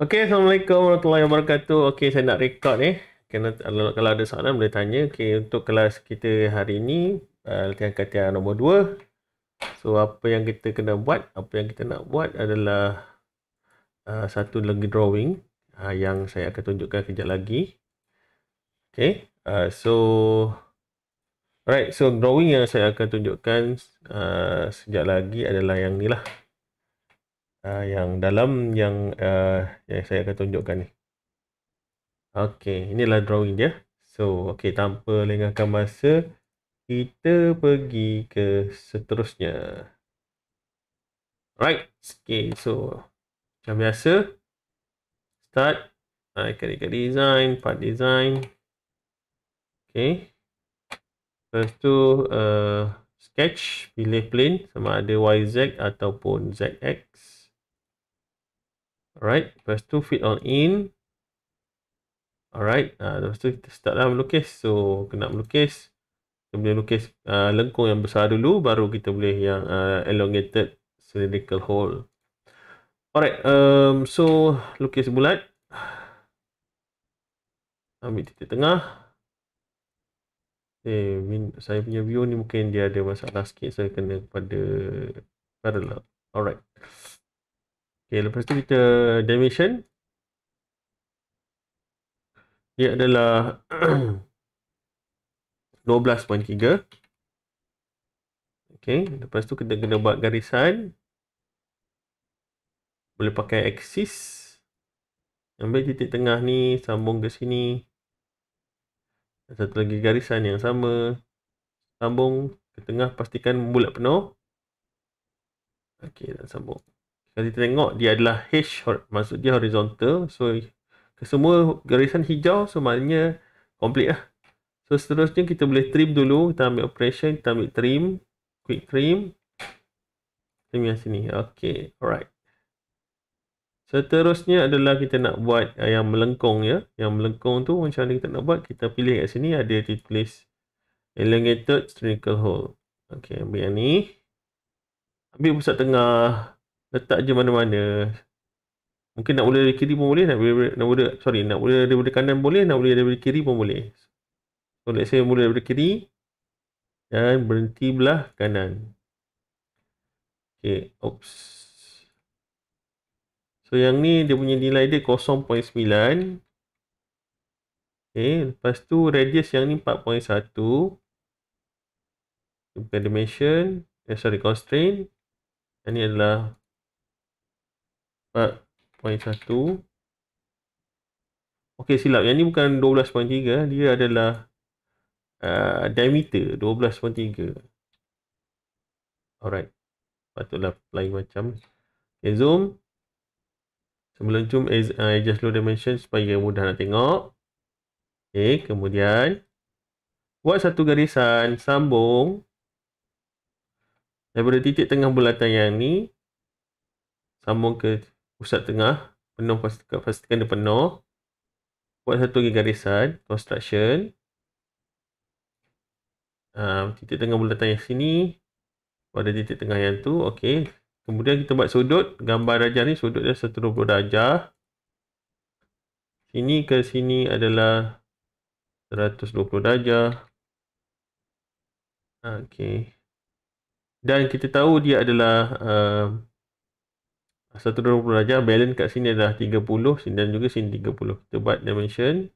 Okay, Assalamualaikum warahmatullahi wabarakatuh. Okay, saya nak rekod ni. Eh. Kalau, kalau ada soalan boleh tanya. Okay, untuk kelas kita hari ni, uh, latihan katian nombor 2. So, apa yang kita kena buat? Apa yang kita nak buat adalah uh, satu lagi drawing uh, yang saya akan tunjukkan kejap lagi. Okay, uh, so... Right, so drawing yang saya akan tunjukkan uh, sejak lagi adalah yang ni lah uh, yang dalam yang uh, yang saya akan tunjukkan ni. Okey, inilah drawing dia. So, okey tanpa lengahkan masa kita pergi ke seterusnya. Right. okey, so macam biasa start I akan ah, ikut design, part design. Okey. Lepas tu uh, sketch, pilih plane sama ada YZ ataupun ZX. Alright, lepas tu fit all in. Alright, uh, lepas tu kita start lah melukis. So, kena melukis. Kita boleh lukis uh, lengkung yang besar dulu, baru kita boleh yang uh, elongated cylindrical hole. Alright, um, so lukis bulat. Ambil titik tengah. Okay, eh, min, saya punya view ni mungkin dia ada masalah sikit. Saya kena pada parallel. Alright. Okay, lepas tu kita dimension. ia adalah 12.3. Okay, lepas tu kita kena buat garisan. Boleh pakai axis. Ambil titik tengah ni, sambung ke sini. Satu lagi garisan yang sama. Sambung ke tengah, pastikan bulat penuh. Okay, dan sambung. Kalau kita tengok dia adalah H, maksud dia horizontal. So, kesemua garisan hijau so maknanya complete lah. So, seterusnya kita boleh trim dulu. Kita ambil operation, kita ambil trim. Quick trim. Trim yang sini. Okay, alright. Seterusnya adalah kita nak buat ah, yang melengkung ya. Yang melengkung tu macam mana kita nak buat. Kita pilih kat sini ada tulis elongated cylindrical hole. Okay, ambil yang ni. Ambil pusat tengah. Letak je mana-mana. Mungkin nak boleh dari kiri pun boleh, nak boleh, nak boleh, sorry, nak boleh dari kanan boleh, nak boleh dari kiri pun boleh. So, let's say mula daripada kiri dan berhenti belah kanan. Okay, oops. So, yang ni dia punya nilai dia 0.9. Okay, lepas tu radius yang ni 4.1. Bukan dimension, eh, sorry, constraint. Yang ni adalah 4.1. 4.1 Okey silap yang ni bukan 12.3 dia adalah uh, diameter 12.3 Alright patutlah lain macam okay, zoom sebelum zoom adjust low dimension supaya mudah nak tengok Okey kemudian buat satu garisan sambung daripada titik tengah bulatan yang ni sambung ke pusat tengah penuh pastikan dia penuh buat satu lagi garisan construction um, titik tengah bulatan yang sini pada titik tengah yang tu ok kemudian kita buat sudut gambar rajah ni sudut dia 120 darjah sini ke sini adalah 120 darjah ah, okey dan kita tahu dia adalah um, satu dua puluh darjah. Balance kat sini adalah 30. Sini dan juga sini 30. Kita buat dimension.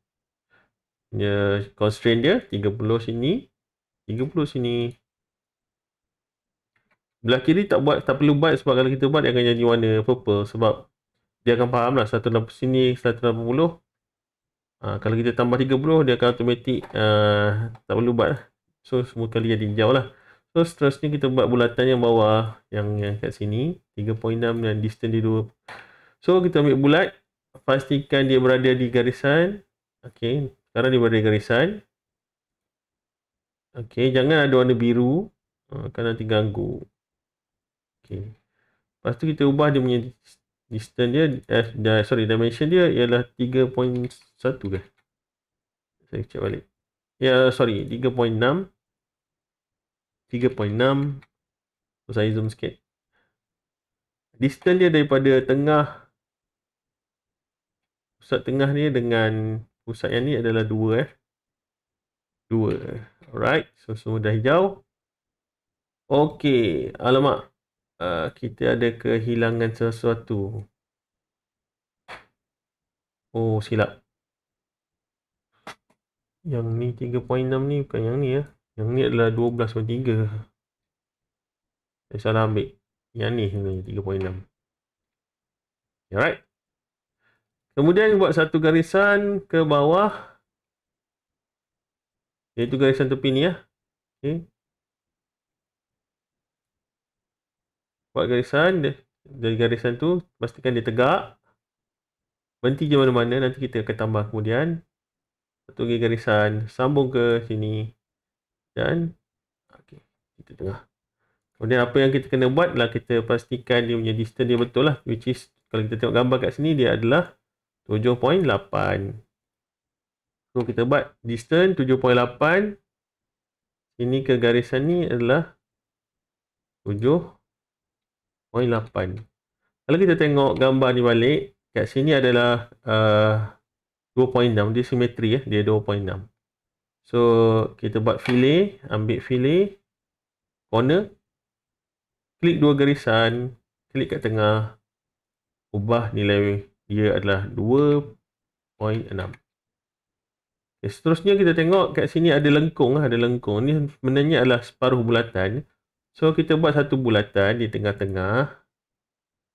Punya constraint dia. 30 sini. 30 sini. Belah kiri tak buat tak perlu buat sebab kalau kita buat dia akan jadi warna purple. Sebab dia akan faham lah. 180 sini, 180. Ha, kalau kita tambah 30, dia akan automatik uh, tak perlu buat lah. So, semua kali jadi hijau lah. So stress ni kita buat bulatan yang bawah yang yang kat sini 3.6 dan distance dia 2. So kita ambil bulat, pastikan dia berada di garisan. Okey, sekarang dia berada di garisan. Okey, jangan ada warna biru ah, kerana nanti ganggu. Okey. Lepas tu kita ubah dia punya distance dia eh, sorry dimension dia ialah 3.1 ke? Saya check balik. Ya, sorry, 3.6 3.6 saya zoom sikit distance dia daripada tengah pusat tengah ni dengan pusat yang ni adalah 2 eh 2 alright so semua dah hijau ok alamak uh, kita ada kehilangan sesuatu oh silap yang ni 3.6 ni bukan yang ni ya eh. Yang ni adalah 12 per 3 Saya salah ambil Yang ni sebenarnya 3.6 Alright Kemudian buat satu garisan ke bawah Iaitu garisan tepi ni ya okay. Buat garisan Dari garisan tu pastikan dia tegak Berhenti je mana-mana nanti kita akan tambah kemudian Satu lagi garisan sambung ke sini dan okey kita tengah kemudian apa yang kita kena buat ialah kita pastikan dia punya distance dia betul lah which is kalau kita tengok gambar kat sini dia adalah 7.8 so kita buat distance 7.8 Ini ke garisan ni adalah 7.8 kalau kita tengok gambar ni balik kat sini adalah uh, 2.6 dia simetri ya dia 2.6 So kita buat file, ambil file, corner klik dua garisan, klik kat tengah ubah nilai dia adalah 2.6. Okay, seterusnya kita tengok kat sini ada lengkung, lah, ada lengkung. Ni sebenarnya adalah separuh bulatan. So kita buat satu bulatan di tengah-tengah.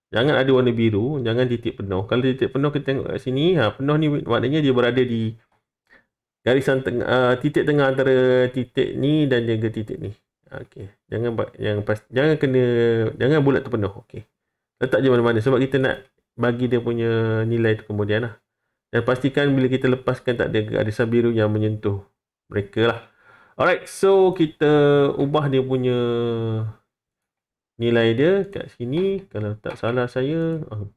Jangan ada warna biru, jangan titik penuh. Kalau titik penuh kita tengok kat sini, ha penuh ni maknanya dia berada di garisan teng- uh, titik tengah antara titik ni dan juga titik ni. Okey. Jangan yang pas, jangan kena jangan bulat terpenuh. Okey. Letak je mana-mana sebab kita nak bagi dia punya nilai tu kemudian lah. Dan pastikan bila kita lepaskan tak ada garisan biru yang menyentuh mereka lah. Alright, so kita ubah dia punya nilai dia kat sini. Kalau tak salah saya, uh,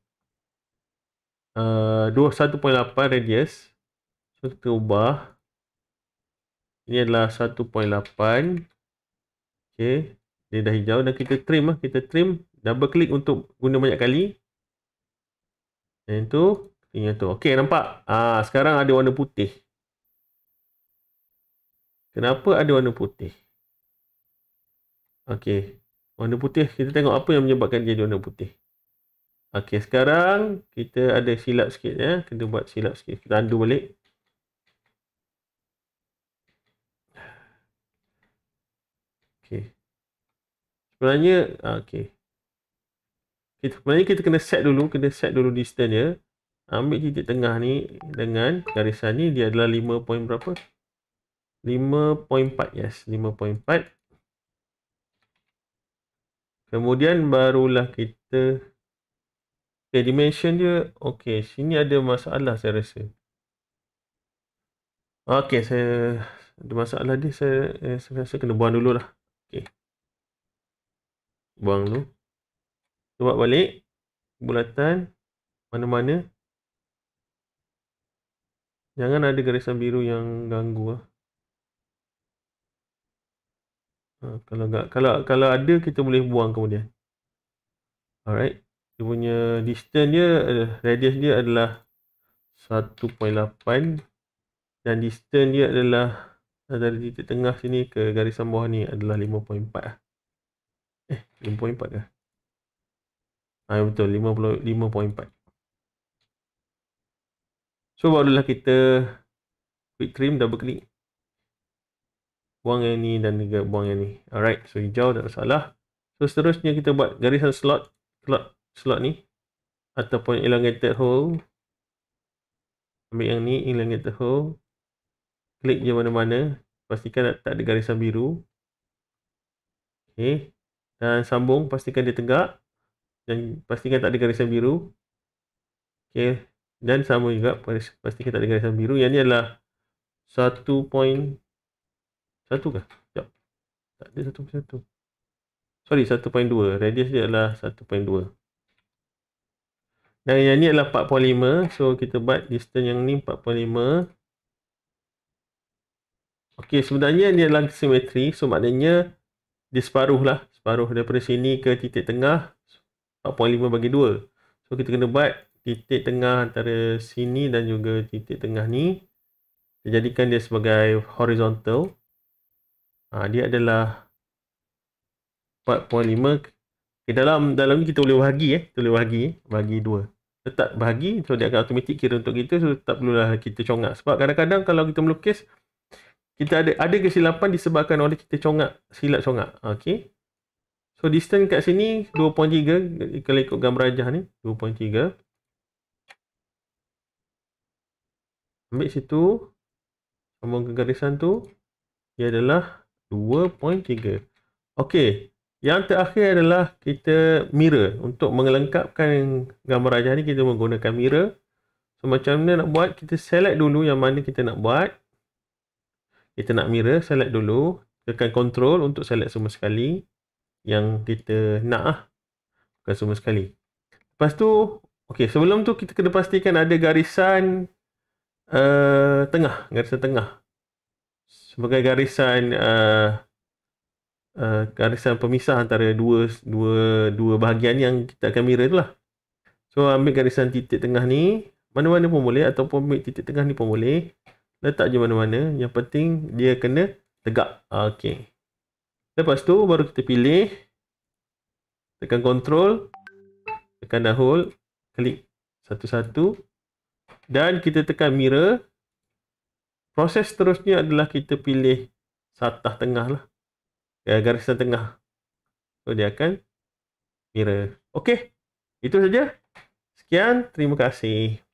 ah, 21.8 ah, radius. So kita ubah 21.8 ini adalah 1.8. Okey. Dia dah hijau dan kita trim lah. Kita trim. Double click untuk guna banyak kali. Yang tu. Yang tu. Okey nampak? Ah Sekarang ada warna putih. Kenapa ada warna putih? Okey. Warna putih. Kita tengok apa yang menyebabkan dia warna putih. Okey, sekarang kita ada silap sikit ya. Kita buat silap sikit. Kita undo balik. Okay. Sebenarnya, uh, ah, okay. Kita, sebenarnya kita kena set dulu, kena set dulu distance ya. Ambil titik tengah ni dengan garisan ni dia adalah 5 point berapa? 5.4, yes. 5.4. Kemudian barulah kita... Okay, dimension dia, okay. Sini ada masalah saya rasa. Okay, saya... Ada masalah dia, saya, eh, saya rasa kena buang dulu lah. Okey. Buang tu. Cuba balik. Bulatan. Mana-mana. Jangan ada garisan biru yang ganggu lah. Ha, kalau enggak, kalau kalau ada kita boleh buang kemudian. Alright. Dia punya distance dia, uh, radius dia adalah 1.8 dan distance dia adalah 0.8 dari titik tengah sini ke garisan bawah ni adalah 5.4 lah. eh 5.4 kah ha, betul 5.4 so barulah kita quick trim double click buang yang ni dan juga buang yang ni alright so hijau tak salah so seterusnya kita buat garisan slot slot slot ni ataupun elongated hole ambil yang ni elongated hole klik je mana-mana pastikan tak ada garisan biru okey dan sambung pastikan dia tegak dan pastikan tak ada garisan biru okey dan sama juga pastikan tak ada garisan biru yang ni adalah 1.1 kah jap tak ada 1.1 sorry 1.2 radius dia adalah 1.2 dan yang ni adalah 4.5 So kita buat distance yang ni Okey, sebenarnya ni adalah simetri. So, maknanya dia separuh lah. Separuh daripada sini ke titik tengah. 4.5 bagi 2. So, kita kena buat titik tengah antara sini dan juga titik tengah ni. Kita jadikan dia sebagai horizontal. Ha, dia adalah 4.5. Okay, dalam dalam ni kita boleh bahagi. Eh. Kita boleh bahagi. bagi 2 tetap bahagi so dia akan automatik kira untuk kita so tak perlulah kita congak sebab kadang-kadang kalau kita melukis kita ada ada kesilapan disebabkan oleh kita congak silap congak okey so distance kat sini 2.3 kalau ikut gambar rajah ni 2.3 ambil situ sambung ke garisan tu ia adalah 2.3 okey yang terakhir adalah kita mirror untuk mengelengkapkan gambar rajah ni kita menggunakan mirror so macam mana nak buat kita select dulu yang mana kita nak buat kita nak mirror select dulu tekan control untuk select semua sekali yang kita nak ah bukan semua sekali lepas tu okey sebelum tu kita kena pastikan ada garisan uh, tengah garisan tengah sebagai garisan uh, uh, garisan pemisah antara dua dua dua bahagian yang kita akan mirror itulah so ambil garisan titik tengah ni mana-mana pun boleh ataupun ambil titik tengah ni pun boleh letak je mana-mana yang penting dia kena tegak ah, okey lepas tu baru kita pilih tekan control tekan dah hold klik satu-satu dan kita tekan mirror proses seterusnya adalah kita pilih satah tengah lah eh, garisan tengah so dia akan mirror okey itu saja sekian terima kasih